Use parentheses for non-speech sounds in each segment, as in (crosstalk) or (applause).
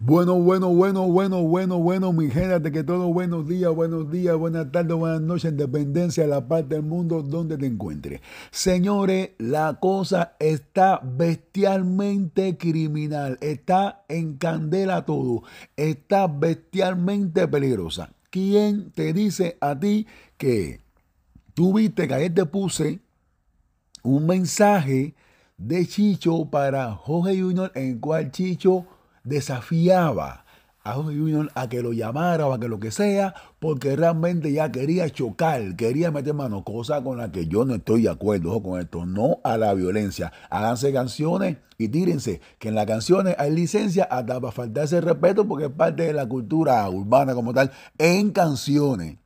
Bueno, bueno, bueno, bueno, bueno, bueno, mi gente, que todo buenos días, buenos días, buenas tardes, buenas noches, independencia de la parte del mundo donde te encuentres. Señores, la cosa está bestialmente criminal, está en candela todo, está bestialmente peligrosa. ¿Quién te dice a ti que tú que ayer te puse un mensaje de Chicho para Jorge Junior en cual Chicho desafiaba a unión Junior a que lo llamara o a que lo que sea, porque realmente ya quería chocar, quería meter mano, cosa con la que yo no estoy de acuerdo con esto, no a la violencia. Háganse canciones y tírense, que en las canciones hay licencia hasta para faltarse el respeto, porque es parte de la cultura urbana como tal, en canciones,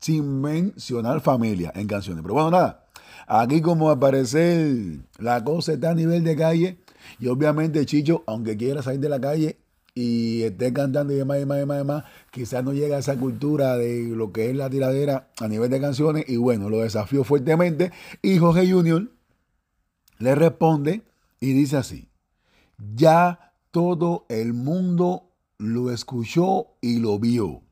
sin mencionar familia, en canciones. Pero bueno, nada, aquí como aparece la cosa está a nivel de calle y obviamente Chicho, aunque quiera salir de la calle y esté cantando y demás, y demás, y quizás no llega a esa cultura de lo que es la tiradera a nivel de canciones. Y bueno, lo desafió fuertemente. Y Jorge Junior le responde y dice así, ya todo el mundo lo escuchó y lo vio.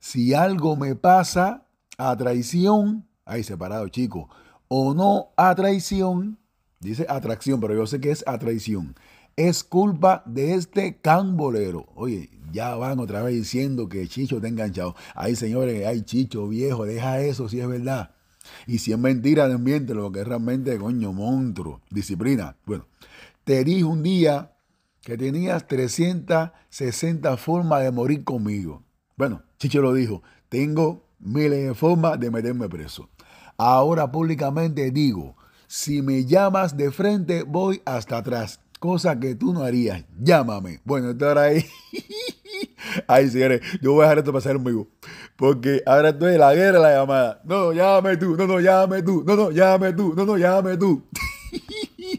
Si algo me pasa a traición, ahí separado chico, o no a traición, Dice atracción, pero yo sé que es atraición. Es culpa de este cambolero. Oye, ya van otra vez diciendo que Chicho está enganchado. Ay, señores, hay Chicho viejo, deja eso si es verdad. Y si es mentira, ambiente, lo que es realmente, coño, monstruo. Disciplina. Bueno, te dije un día que tenías 360 formas de morir conmigo. Bueno, Chicho lo dijo, tengo miles de formas de meterme preso. Ahora públicamente digo, si me llamas de frente, voy hasta atrás. Cosa que tú no harías. Llámame. Bueno, esto ahora ahí. (laughs) Ay, señores, yo voy a dejar esto pasar en vivo. Porque ahora estoy en la guerra la llamada. No, llámame tú. No, no, llámame tú. No, no, llámame tú. No, no, llámame tú.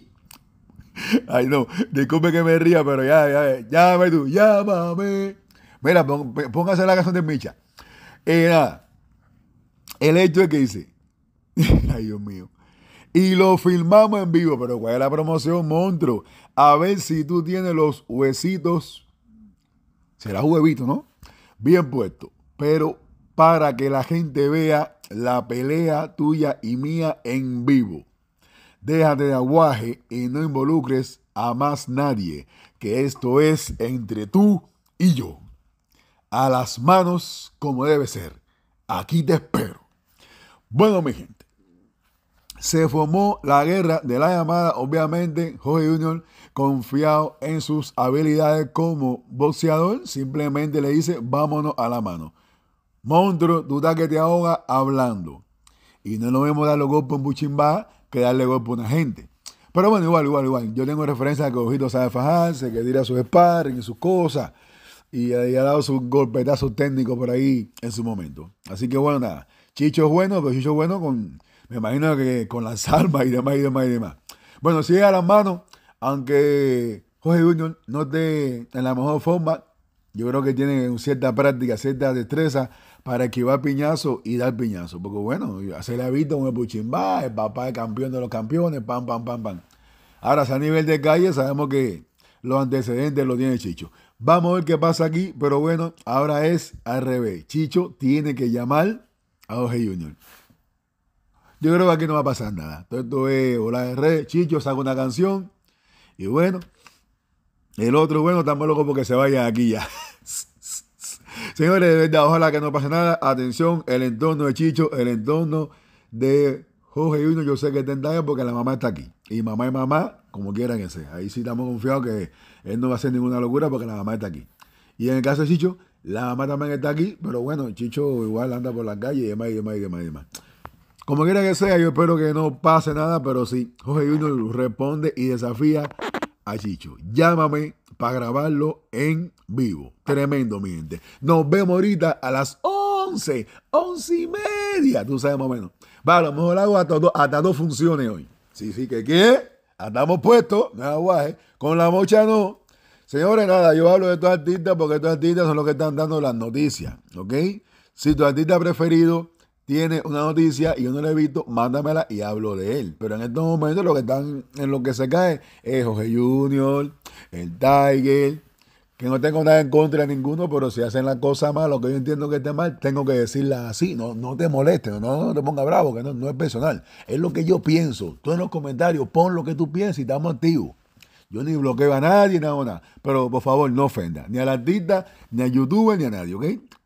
(laughs) Ay, no. Disculpe que me ría, pero ya, ya, llámame tú. Llámame. Mira, póngase la canción de Micha. Eh, nada. El hecho es que dice. (laughs) Ay, Dios mío y lo filmamos en vivo. Pero ¿cuál es la promoción, monstruo? A ver si tú tienes los huesitos. Será huevito, ¿no? Bien puesto. Pero para que la gente vea la pelea tuya y mía en vivo. Déjate de aguaje y no involucres a más nadie, que esto es entre tú y yo. A las manos como debe ser. Aquí te espero. Bueno, mi gente se formó la guerra de la llamada, obviamente, Jorge Junior, confiado en sus habilidades como boxeador, simplemente le dice, vámonos a la mano. Monstruo, tú estás que te ahoga hablando. Y no lo vemos dar los golpes en buchimbá que darle golpe a una gente. Pero bueno, igual, igual, igual. Yo tengo referencia a que Ojito sabe fajarse, que tira sus sparring y sus cosas. Y, y ha dado sus golpetazos técnicos por ahí en su momento. Así que bueno, nada. Chicho es bueno, pero Chicho es bueno con me imagino que con las (laughs) armas y demás y demás y demás. Bueno, sigue a las manos, aunque Jorge Junior no esté en la mejor forma, yo creo que tiene cierta práctica, cierta destreza para esquivar piñazo y dar piñazo. Porque bueno, hacer la visto con el el papá es campeón de los campeones, pam, pam, pam, pam. Ahora, a nivel de calle, sabemos que los antecedentes los tiene Chicho. Vamos a ver qué pasa aquí, pero bueno, ahora es al revés. Chicho tiene que llamar a Jorge Junior. Yo creo que aquí no va a pasar nada. Todo esto es hola de red, Chicho saca una canción y bueno, el otro, bueno, estamos locos porque se vaya aquí ya. (laughs) Señores, de verdad, ojalá que no pase nada. Atención, el entorno de Chicho, el entorno de Jorge uno, yo sé que está en porque la mamá está aquí. Y mamá y mamá, como quieran que sea. Ahí sí estamos confiados que él no va a hacer ninguna locura porque la mamá está aquí. Y en el caso de Chicho, la mamá también está aquí, pero bueno, Chicho igual anda por la calle y demás y demás y demás y demás. Como quiera que sea, yo espero que no pase nada, pero sí, Jorge Junior responde y desafía a Chicho. Llámame para grabarlo en vivo. Tremendo, mi gente. Nos vemos ahorita a las 11, 11 y media, tú sabes más o menos. Va, a lo mejor hago hasta, hasta dos funciones hoy. Sí, sí, que qué. andamos puestos, nada aguaje. Con la mocha no. Señores, nada, yo hablo de estos artistas porque estos artistas son los que están dando las noticias, ¿ok? Si tu artista preferido tiene una noticia y yo no la he visto, mándamela y hablo de él. Pero en estos momentos lo que están, en lo que se cae es Jorge Junior, el Tiger, que no tengo nada en contra de ninguno, pero si hacen las cosa mal, lo que yo entiendo que esté mal, tengo que decirla así. No, no te molestes, no, no te pongas bravo, que no, es personal. Es lo que yo pienso. Tú en los comentarios pon lo que tú piensas y estamos activos. Yo ni bloqueo a nadie, nada, nada. Pero por favor, no ofenda, ni al artista, ni a YouTube, ni a nadie, ¿ok?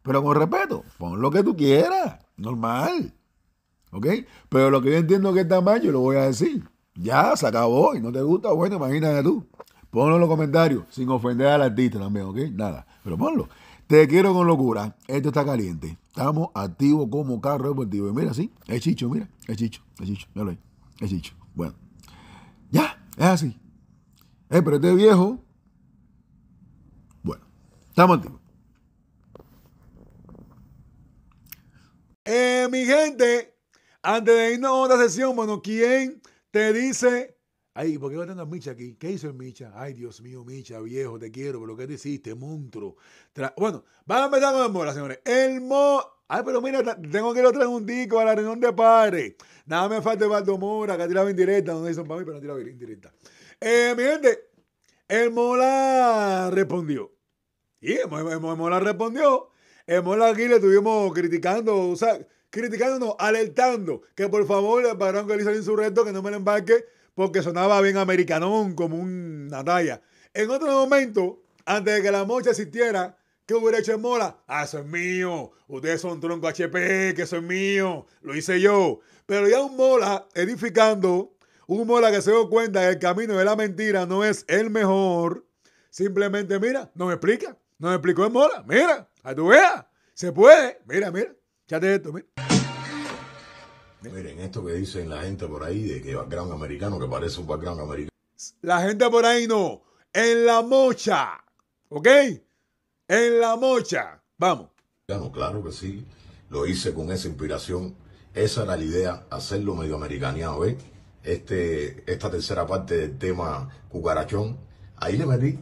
Pero con respeto, pon lo que tú quieras, normal. ¿Ok? Pero lo que yo entiendo que está mal, yo lo voy a decir. Ya, se acabó y no te gusta, bueno, imagínate tú. Ponlo en los comentarios, sin ofender al artista también, ¿ok? Nada, pero ponlo. Te quiero con locura. Esto está caliente. Estamos activos como carro deportivo. mira, sí, es chicho, mira, es chicho, es chicho, míralo ahí, es chicho. Bueno, ya, es así. Eh, pero este viejo. Bueno, estamos activos. Eh, mi gente, antes de irnos a otra sesión, bueno, ¿quién te dice? Ay, ¿por qué va a a Micha aquí? ¿Qué hizo el Micha? Ay, Dios mío, Micha, viejo, te quiero, pero ¿qué te hiciste, monstruo? bueno, vamos a empezar con el Mora, señores. El Mo. Ay, pero mira, tengo que ir otra un disco a la reunión de padres. Nada me falta Baldo Mora, que tiraba directa. no dicen para mí, pero tiraba indirecta. Eh, mi gente, el Mola respondió. Y el Mola respondió Mola aquí le estuvimos criticando, o sea, criticándonos, alertando que por favor el padrón que le hizo el insurrecto que no me lo embarque porque sonaba bien americanón, como una talla. En otro momento, antes de que la mocha existiera, ¿qué hubiera hecho en Mola? Ah, eso es mío. Ustedes son tronco HP, que eso es mío. Lo hice yo. Pero ya un Mola edificando, un Mola que se dio cuenta que el camino de la mentira no es el mejor. Simplemente, mira, no me explica. No me explicó en Mola. Mira, a tu vea, se puede. Mira, mira, échate esto, mira. Miren, esto que dicen la gente por ahí de que background americano, que parece un background americano. La gente por ahí no. En la mocha. ¿Ok? En la mocha. Vamos. Claro que sí. Lo hice con esa inspiración. Esa era la idea, hacerlo medio americaneado, ¿eh? Este, esta tercera parte del tema cucarachón. Ahí le metí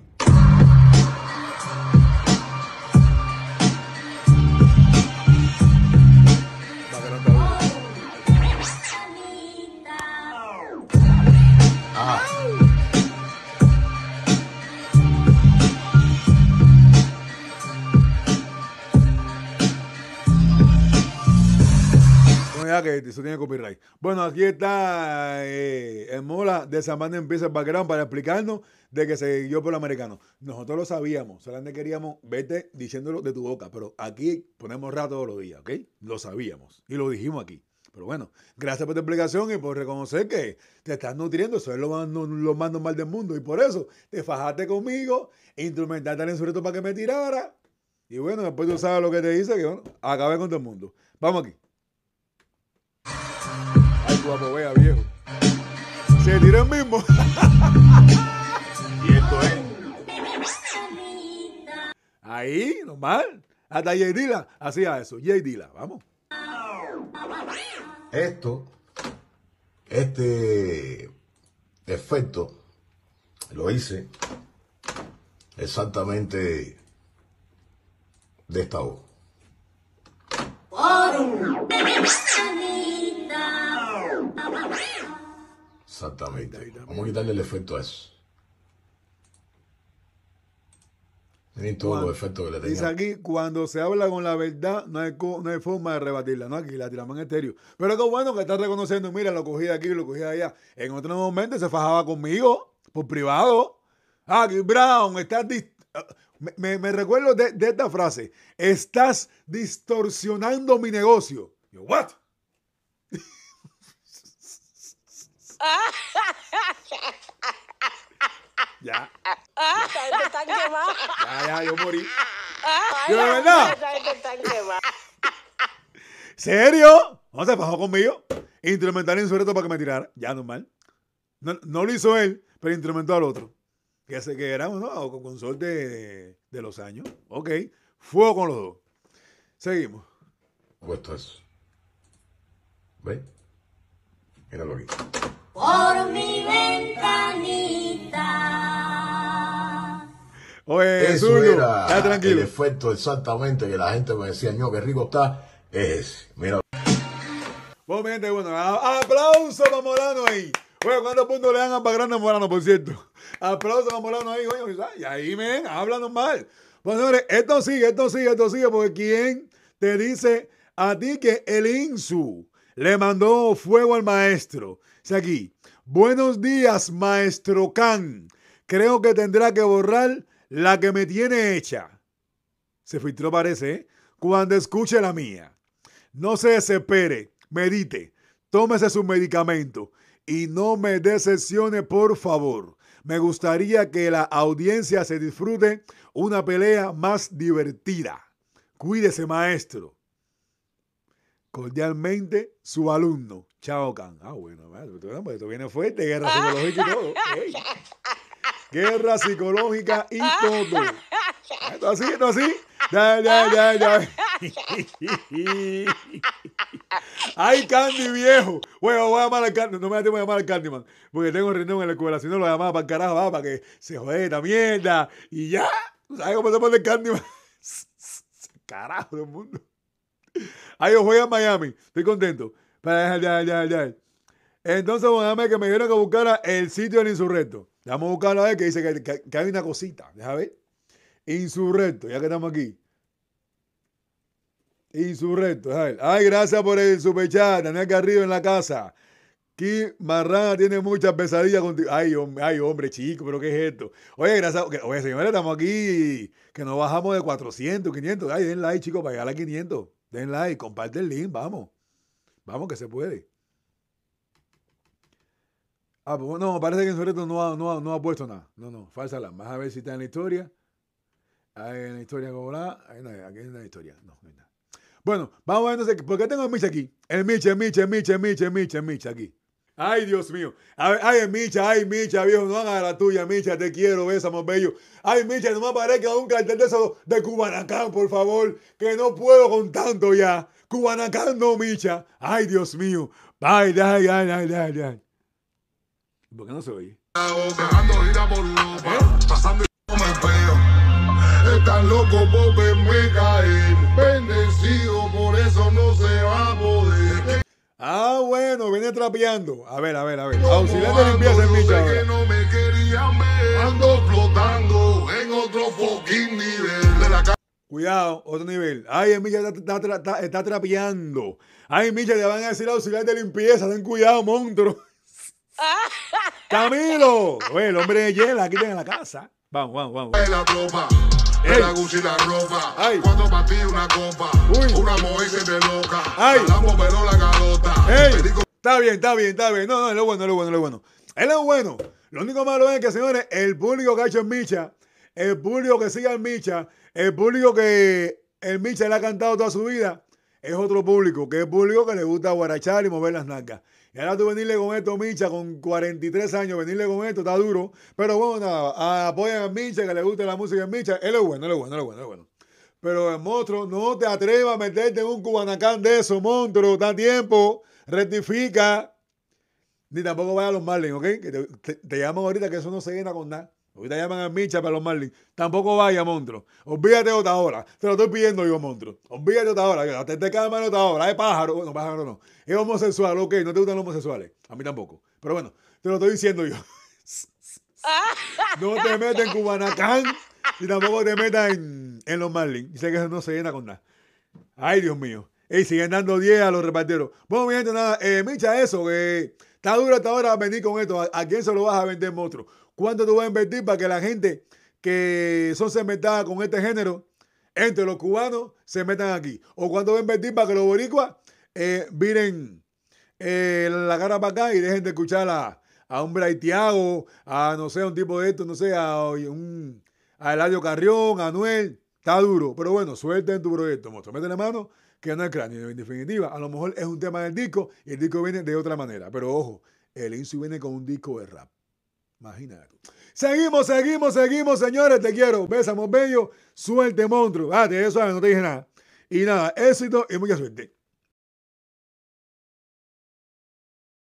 que eso tiene copyright. Bueno, aquí está eh, el Mola de manera Empieza el Background para explicarnos de que se guió por el americano. Nosotros lo sabíamos, solamente queríamos verte diciéndolo de tu boca, pero aquí ponemos rato todos los días, ¿ok? Lo sabíamos y lo dijimos aquí. Pero bueno, gracias por tu explicación y por reconocer que te estás nutriendo. Eso es lo más, lo normal del mundo. Y por eso te fajaste conmigo, instrumentaste al insurrecto para que me tirara. Y bueno, después tú sabes lo que te dice, que bueno, acabé con todo el mundo. Vamos aquí cuando vea, viejo. Se diré el mismo. (laughs) y esto es. Ahí, normal. Hasta J. Dila hacía eso. J. Dila, vamos. Esto, este efecto, lo hice exactamente de esta voz. Exactamente. Vamos a quitarle el efecto a eso. todos los que le tenía. Dice aquí, cuando se habla con la verdad, no hay, no hay forma de rebatirla, ¿no? Aquí la tiramos en estéreo. Pero qué bueno que estás reconociendo, mira, lo cogí aquí, lo cogí de allá. En otro momento se fajaba conmigo, por privado. Aquí, Brown, estás... Ah, me recuerdo de, esta frase. Estás distorsionando mi negocio. Yo, ¿what? (laughs) Ya. está Ya, ya, yo morí. de verdad. ¿Serio? No se bajó conmigo. en insuerto para que me tirara. Ya, normal. No, no lo hizo él, pero instrumentó al otro. Que, se, que era con sol de, los años. Ok. Fuego con los dos. Seguimos. Puesto pues eso. ¿Ve? lo mismo por mi ventanita. Oye, Eso era ya tranquilo. el efecto exactamente que la gente me decía, ño, qué rico está. Es, mira. Bueno, a los bueno, aplauso para Morano ahí. Bueno, ¿cuántos puntos le dan a Grande Morano, por cierto? Aplauso los Morano ahí, oye, y ahí, ven hablan mal. Bueno, señores, esto sigue, esto sigue, esto sigue, porque ¿quién te dice a ti que el INSU le mandó fuego al maestro? Es aquí, Buenos días, maestro Khan. Creo que tendrá que borrar la que me tiene hecha. Se filtró, parece, ¿eh? cuando escuche la mía. No se desespere, medite, tómese su medicamento y no me decepcione, por favor. Me gustaría que la audiencia se disfrute una pelea más divertida. Cuídese, maestro. Cordialmente, su alumno, Chao Can. Ah, bueno, pues esto viene fuerte, guerra psicológica y todo. (laughs) Guerra psicológica y ah. todo. Esto así, esto así. Ya, ya, ya, ya. (laughs) Ay, Candy viejo. Bueno, voy a llamar al Candy. No me da a llamar al Candyman Porque tengo reunión en la escuela. Si no, lo llamaba para el carajo, va, para que se jode esta mierda. Y ya. ¿Sabes cómo se pone el Candy, (laughs) Carajo del mundo. Ahí juega a Miami. Estoy contento. Entonces, bueno, dame que me dijeron que buscara el sitio del insurrecto. Vamos a buscarlo a ver que dice que, hay una cosita. Deja Insurrecto, ya que estamos aquí. Insurrecto, Ay, gracias por el superchat. Daniel arriba en la casa. Kim Marrana tiene muchas pesadillas contigo. Ay, hombre, ay, hombre, chico, pero ¿qué es esto? Oye, gracias. Oye, señores, estamos aquí. Que nos bajamos de 400, 500. Ay, den like, chicos, para llegar a 500. Den like, comparte el link, vamos. Vamos que se puede. Ah, pues, no, parece que en su reto no ha, no, ha, puesto nada. No, no, falsa la. Vamos a ver si está en la historia. Ahí en la historia va? Ahí no hay, aquí en la historia. No, no hay nada. Bueno, vamos a ver entonces, ¿por qué tengo el miche aquí? El miche, Miche, miche, el miche, el aquí. Ay, Dios mío. Ay, ay, Micha, ay, Micha, viejo, no hagas la tuya, Micha, te quiero, besamos, bello. Ay, Micha, no me aparezca un cartel de eso de Cubanacán, por favor, que no puedo con tanto ya. Cubanacán no, Micha. Ay, Dios mío. Ay, ay, ay, ay, ay, ay. ¿Por qué no se oye? ¿Eh? Pasando Están loco, bendecido, por eso no sé trapeando. A ver, a ver, a ver. Auxiliar de limpieza en que no me querían ver. Ando flotando en otro fucking nivel de la Cuidado, otro nivel. Ay, Emilia está, está, está, está, trapeando. Ay, Emilia, le van a decir auxiliar de limpieza. Ten cuidado, monstruo. (laughs) Camilo. Oye, el hombre de hielo aquí en la casa. Vamos, vamos, vamos. La ropa, la Gucci, la ropa. Ay. Cuando batí una copa. Uy. Una moe de loca. Ay. La pero la galota. Ey. Está bien, está bien, está bien. No, no, es lo bueno, es lo bueno, es lo bueno. Es bueno. Lo único malo es que, señores, el público que ha hecho en Micha, el público que sigue al Micha, el público que el Micha le ha cantado toda su vida, es otro público, que es público que le gusta guarachar y mover las nalgas. Y ahora tú venirle con esto, Micha, con 43 años, venirle con esto, está duro. Pero bueno, nada, apoyan a Micha, que le guste la música de Micha. Él es bueno, él es bueno, él es bueno, es bueno. Pero el eh, monstruo, no te atrevas a meterte en un cubanacán de eso, monstruo, da tiempo rectifica. Ni tampoco vaya a los Marlins, ¿ok? Que te, llaman ahorita que eso no se llena con nada. Ahorita llaman a Micha para los Marlins. Tampoco vaya, monstruo. Olvídate otra hora. Te lo estoy pidiendo yo, monstruo. Olvídate otra hora. Te, te cada otra hora. Es pájaro. No, pájaro no. Es homosexual, ok. No te gustan los homosexuales. A mí tampoco. Pero bueno, te lo estoy diciendo yo. (laughs) no te metas en Cubanacán. ni tampoco te metas en los Marlins. Dice que eso no se llena con nada. Ay, Dios mío. Y siguen dando 10 a los reparteros. Bueno, mi gente, nada, eh, Micha, eso, que está duro hasta ahora venir con esto. ¿A, quién se lo vas a vender, monstruo? ¿Cuánto tú vas a invertir para que la gente que son cementadas con este género, entre los cubanos, se metan aquí? ¿O cuánto vas a invertir para que los boricuas eh, miren eh, la cara para acá y dejen de escuchar a, a un Braithiago, a no sé, un tipo de esto, no sé, a, un a Eladio Carrión, a Noel? Está duro, pero bueno, suerte en tu proyecto, monstruo. Métele la mano que no el cráneo. En definitiva, a lo mejor es un tema del disco y el disco viene de otra manera. Pero ojo, el Insu viene con un disco de rap. Imagínate Seguimos, seguimos, seguimos, señores. Te quiero. Besamos, bello. Suerte, monstruo. Ah, eso no te dije nada. Y nada, éxito y mucha suerte.